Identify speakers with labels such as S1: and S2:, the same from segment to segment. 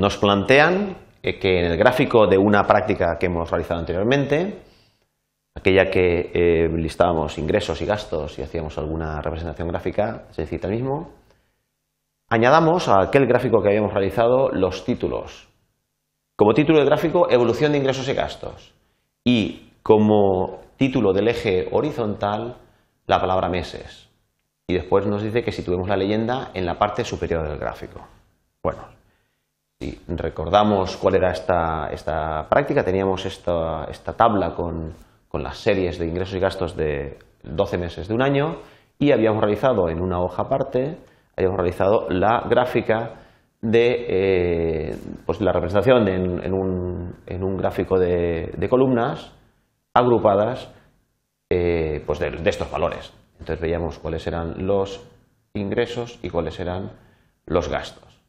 S1: nos plantean eh, que en el gráfico de una práctica que hemos realizado anteriormente, aquella que eh, listábamos ingresos y gastos y hacíamos alguna representación gráfica, se cita el mismo, añadamos a aquel gráfico que habíamos realizado los títulos. Como título del gráfico, evolución de ingresos y gastos. Y como título del eje horizontal, la palabra meses. Y después nos dice que situemos la leyenda en la parte superior del gráfico. Bueno, si recordamos cuál era esta, práctica, teníamos esta, tabla con, las series de ingresos y gastos de 12 meses de un año y habíamos realizado en una hoja aparte, habíamos realizado la gráfica de eh, pues la representación en, un, gráfico de, columnas agrupadas eh, pues de, estos valores. Entonces veíamos cuáles eran los ingresos y cuáles eran los gastos.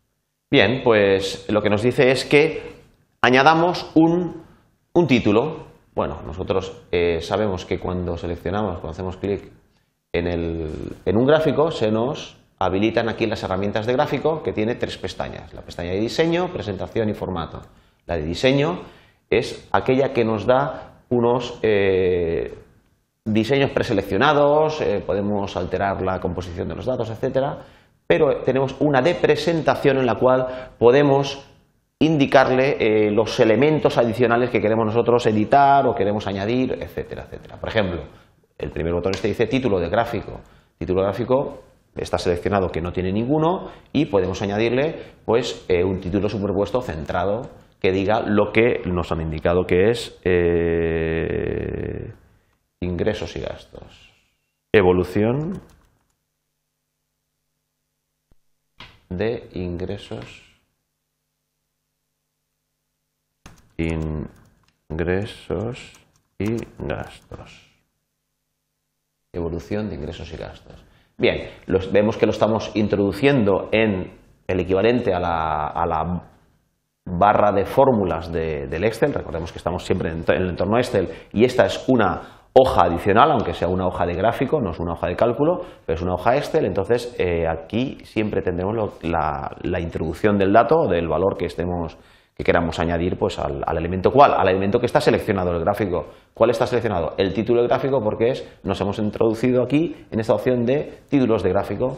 S1: Bien, pues lo que nos dice es que añadamos un, un título. Bueno, nosotros eh, sabemos que cuando seleccionamos, cuando hacemos clic en, un gráfico, se nos habilitan aquí las herramientas de gráfico que tiene tres pestañas. La pestaña de diseño, presentación y formato. La de diseño es aquella que nos da unos eh, diseños preseleccionados, eh, podemos alterar la composición de los datos, etcétera pero tenemos una de presentación en la cual podemos indicarle eh, los elementos adicionales que queremos nosotros editar o queremos añadir, etcétera, etcétera. Por ejemplo, el primer botón este dice título de gráfico. Título gráfico está seleccionado que no tiene ninguno y podemos añadirle pues eh, un título superpuesto centrado que diga lo que nos han indicado que es eh, ingresos y gastos. Evolución de ingresos ingresos y gastos. Evolución de ingresos y gastos. Bien, vemos que lo estamos introduciendo en el equivalente a la, a la barra de fórmulas de, del Excel. Recordemos que estamos siempre en el entorno Excel y esta es una hoja adicional, aunque sea una hoja de gráfico, no es una hoja de cálculo, pero es una hoja Excel, entonces eh, aquí siempre tendremos la, introducción del dato, del valor que estemos que queramos añadir pues al, elemento cuál, al elemento que está seleccionado el gráfico. ¿Cuál está seleccionado? El título de gráfico porque es nos hemos introducido aquí en esta opción de títulos de gráfico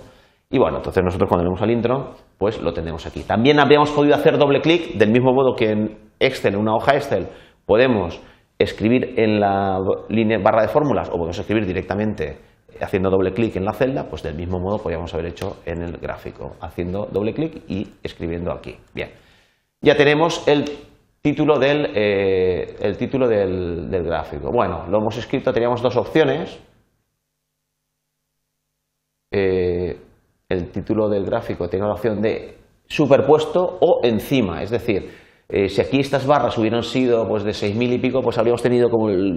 S1: y bueno, entonces nosotros cuando vemos al intro pues lo tenemos aquí. También habríamos podido hacer doble clic del mismo modo que en Excel, en una hoja Excel, podemos escribir en la línea barra de fórmulas o podemos escribir directamente haciendo doble clic en la celda, pues del mismo modo podríamos haber hecho en el gráfico, haciendo doble clic y escribiendo aquí. Bien, ya tenemos el título del, eh, el título del, gráfico. Bueno, lo hemos escrito, teníamos dos opciones. Eh, el título del gráfico tiene la opción de superpuesto o encima, es decir, eh, si aquí estas barras hubieran sido pues, de 6.000 y pico, pues habríamos tenido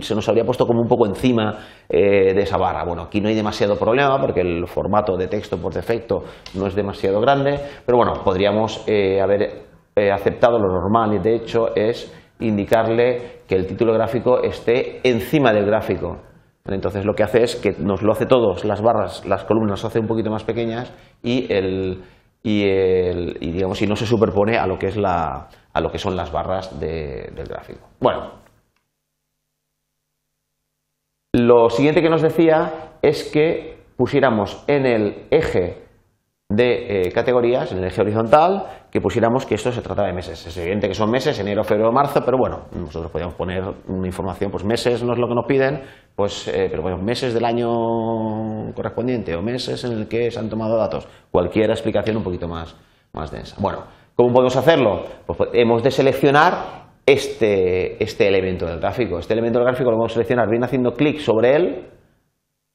S1: se nos habría puesto como un poco encima eh, de esa barra. Bueno, aquí no hay demasiado problema porque el formato de texto por defecto no es demasiado grande, pero bueno, podríamos eh, haber aceptado lo normal y de hecho es indicarle que el título gráfico esté encima del gráfico. Entonces lo que hace es que nos lo hace todos, las barras, las columnas, hace un poquito más pequeñas y el, y, el, y digamos y no se superpone a lo que es la a lo que son las barras del gráfico. Bueno, lo siguiente que nos decía es que pusiéramos en el eje de eh, categorías, en el eje horizontal, que pusiéramos que esto se trata de meses. Es evidente que son meses, enero, febrero, marzo, pero bueno, nosotros podíamos poner una información, pues meses no es lo que nos piden, pues, eh, pero bueno, meses del año correspondiente o meses en el que se han tomado datos. Cualquier explicación un poquito más, más densa. Bueno, ¿Cómo podemos hacerlo? Pues, pues hemos de seleccionar este, este, elemento del gráfico. Este elemento del gráfico lo vamos a seleccionar bien haciendo clic sobre él,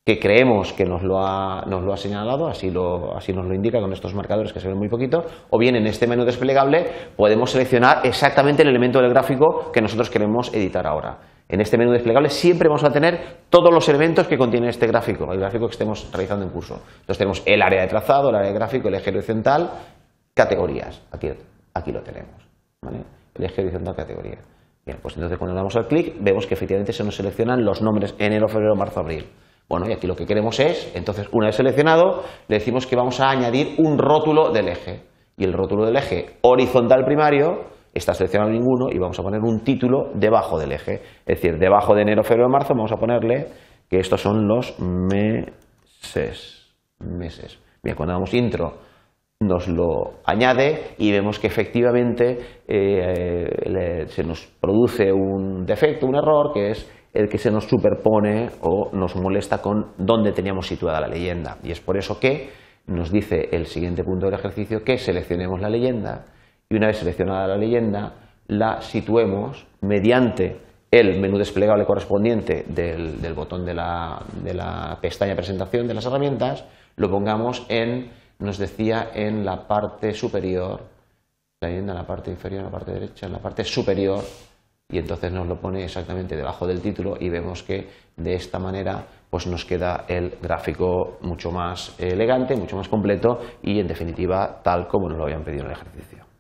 S1: que creemos que nos lo ha, señalado, así, así nos lo indica con estos marcadores que se ven muy poquito, o bien en este menú desplegable podemos seleccionar exactamente el elemento del gráfico que nosotros queremos editar ahora. En este menú desplegable siempre vamos a tener todos los elementos que contiene este gráfico, el gráfico que estemos realizando en curso. Entonces tenemos el área de trazado, el área de gráfico, el eje horizontal Categorías, aquí, lo tenemos. El eje horizontal categoría. Bien, pues entonces cuando damos al clic vemos que efectivamente se nos seleccionan los nombres enero, febrero, marzo, abril. Bueno, y aquí lo que queremos es, entonces, una vez seleccionado, le decimos que vamos a añadir un rótulo del eje. Y el rótulo del eje horizontal primario está seleccionado ninguno y vamos a poner un título debajo del eje. Es decir, debajo de enero, febrero, marzo vamos a ponerle que estos son los meses. Meses. Bien, cuando damos intro nos lo añade y vemos que efectivamente eh, se nos produce un defecto, un error, que es el que se nos superpone o nos molesta con dónde teníamos situada la leyenda. Y es por eso que nos dice el siguiente punto del ejercicio que seleccionemos la leyenda y una vez seleccionada la leyenda la situemos mediante el menú desplegable correspondiente del, botón de la, de la pestaña presentación de las herramientas, lo pongamos en nos decía en la parte superior, la en la parte inferior, en la parte derecha, en la parte superior, y entonces nos lo pone exactamente debajo del título y vemos que de esta manera pues nos queda el gráfico mucho más elegante, mucho más completo y en definitiva tal como nos lo habían pedido en el ejercicio.